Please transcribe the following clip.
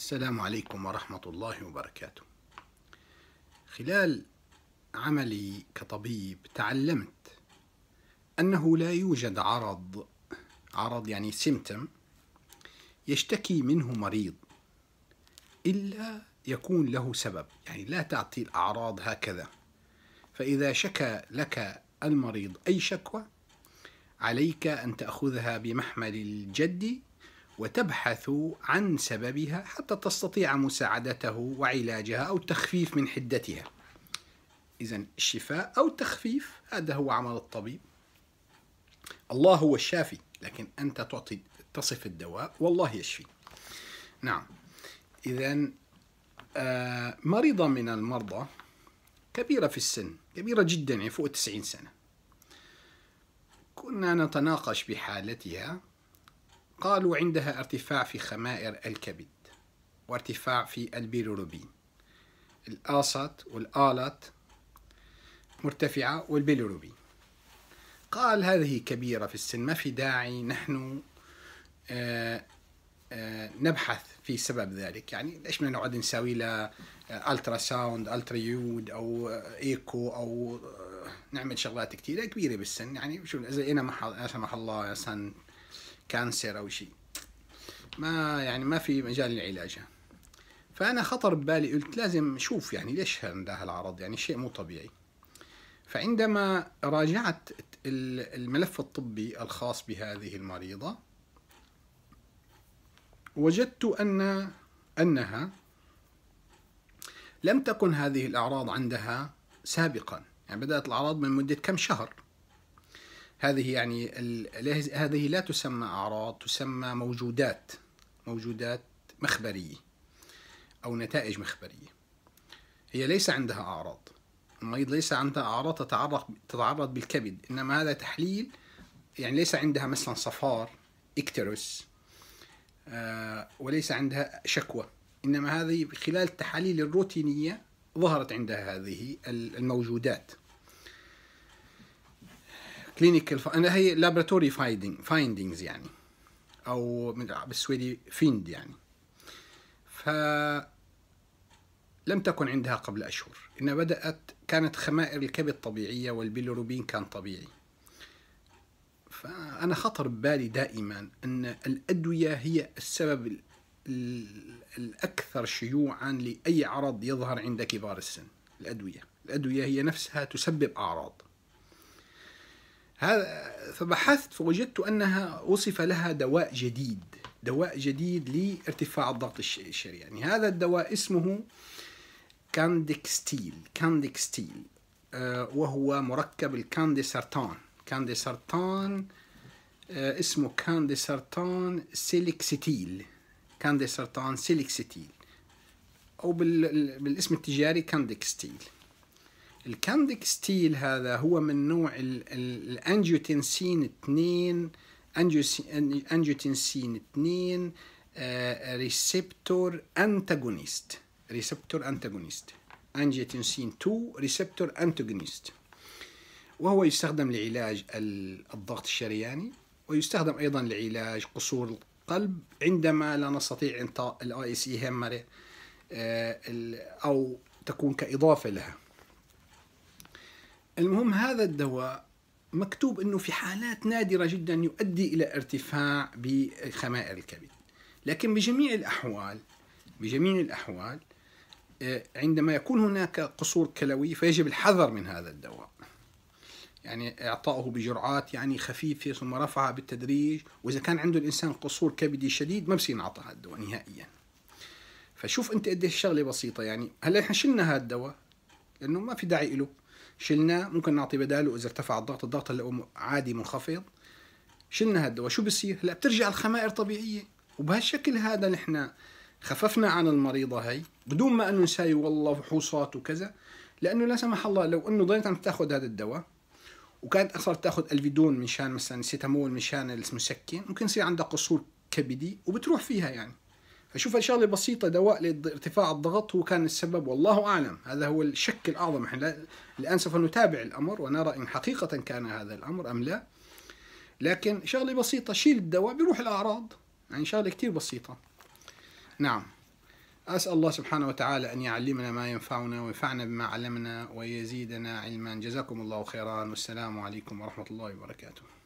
السلام عليكم ورحمة الله وبركاته. خلال عملي كطبيب تعلمت أنه لا يوجد عرض عرض يعني سيمتم يشتكي منه مريض إلا يكون له سبب يعني لا تعطي الأعراض هكذا فإذا شكى لك المريض أي شكوى عليك أن تأخذها بمحمل الجد وتبحث عن سببها حتى تستطيع مساعدته وعلاجها أو التخفيف من حدتها إذا الشفاء أو التخفيف هذا هو عمل الطبيب الله هو الشافي لكن أنت تعطي تصف الدواء والله يشفي نعم إذا آه، مريضة من المرضى كبيرة في السن كبيرة جدا يعني فوق 90 سنة كنا نتناقش بحالتها قالوا عندها ارتفاع في خمائر الكبد وارتفاع في البيلوروبين الآسط والآلات مرتفعة والبيلوروبين قال هذه كبيرة في السن ما في داعي نحن آه، آه، نبحث في سبب ذلك يعني ليش ما نقعد نسوي لها الترا ساوند الترا يود او ايكو او آه، نعمل شغلات كثيره كبيره بالسن يعني شو اذا انا ما سمح الله سن كانسر أو شيء ما يعني ما في مجال للعلاج فأنا خطر ببالي قلت لازم أشوف يعني ليش عندها العرض يعني شيء مو طبيعي فعندما راجعت الملف الطبي الخاص بهذه المريضة وجدت أن أنها لم تكن هذه الأعراض عندها سابقا يعني بدأت الأعراض من مدة كم شهر هذه يعني هذه لا تسمى أعراض تسمى موجودات موجودات مخبرية أو نتائج مخبرية هي ليس عندها أعراض المريض ليس عندها أعراض تتعرض تتعرض بالكبد إنما هذا تحليل يعني ليس عندها مثلا صفار إكتروس آه، وليس عندها شكوى إنما هذه خلال التحاليل الروتينية ظهرت عندها هذه الموجودات كلينيكال انا هي لابراتوري فايندينج فايندينجز يعني او بالسويدي فيند يعني ف لم تكن عندها قبل أشهر إن بدأت كانت خمائر الكبد طبيعية والبيلوروبين كان طبيعي فأنا خطر ببالي دائما أن الأدوية هي السبب الأكثر شيوعا لأي عرض يظهر عند كبار السن الأدوية الأدوية هي نفسها تسبب أعراض هذا فبحثت فوجدت أنها وصف لها دواء جديد دواء جديد لارتفاع الضغط الشري يعني هذا الدواء اسمه كانديكستيل آه، كانديكستيل وهو مركب الكانديسرتان آه، كانديسرتان اسمه كانديسرتان سيليكسيتيل كانديسرتان سيليكسيتيل أو بالاسم التجاري كانديكستيل الكاندك ستيل هذا هو من نوع الانجيوتنسين 2 انجيوتنسين 2 آه، ريسبتور انتاجونيست ريسبتور انتاجونيست انجيوتنسين 2 ريسبتور انتاجونيست وهو يستخدم لعلاج الضغط الشرياني ويستخدم ايضا لعلاج قصور القلب عندما لا نستطيع انطاء الاي سي اي او تكون كاضافه لها المهم هذا الدواء مكتوب انه في حالات نادره جدا يؤدي الى ارتفاع بخمائر الكبد لكن بجميع الاحوال بجميع الاحوال آه، عندما يكون هناك قصور كلوي فيجب الحذر من هذا الدواء يعني اعطائه بجرعات يعني خفيفه ثم رفعها بالتدريج واذا كان عنده الانسان قصور كبدي شديد ما بصير ينعطى هذا الدواء نهائيا فشوف انت قديش الشغله بسيطه يعني هلا احنا شلنا هذا الدواء لانه ما في داعي له شلناه ممكن نعطي بداله اذا ارتفع الضغط الضغط هلا عادي منخفض شلنا هالدواء شو بصير هلا بترجع الخمائر طبيعيه وبهالشكل هذا نحن خففنا عن المريضه هي بدون ما انه نساوي والله فحوصات وكذا لانه لا سمح الله لو انه ضليت عم تاخذ هذا الدواء وكانت صارت تاخذ الفيدون مشان مثلا سيتامول مشان المسكن ممكن يصير عندها قصور كبدي وبتروح فيها يعني فشوف شغله بسيطه دواء لارتفاع الضغط هو كان السبب والله اعلم هذا هو الشك الاعظم احنا الان سوف نتابع الامر ونرى ان حقيقه كان هذا الامر ام لا لكن شغله بسيطه شيل الدواء بيروح الاعراض يعني شغله كثير بسيطه نعم أسأل الله سبحانه وتعالى أن يعلمنا ما ينفعنا وينفعنا بما علمنا ويزيدنا علما جزاكم الله خيرا والسلام عليكم ورحمة الله وبركاته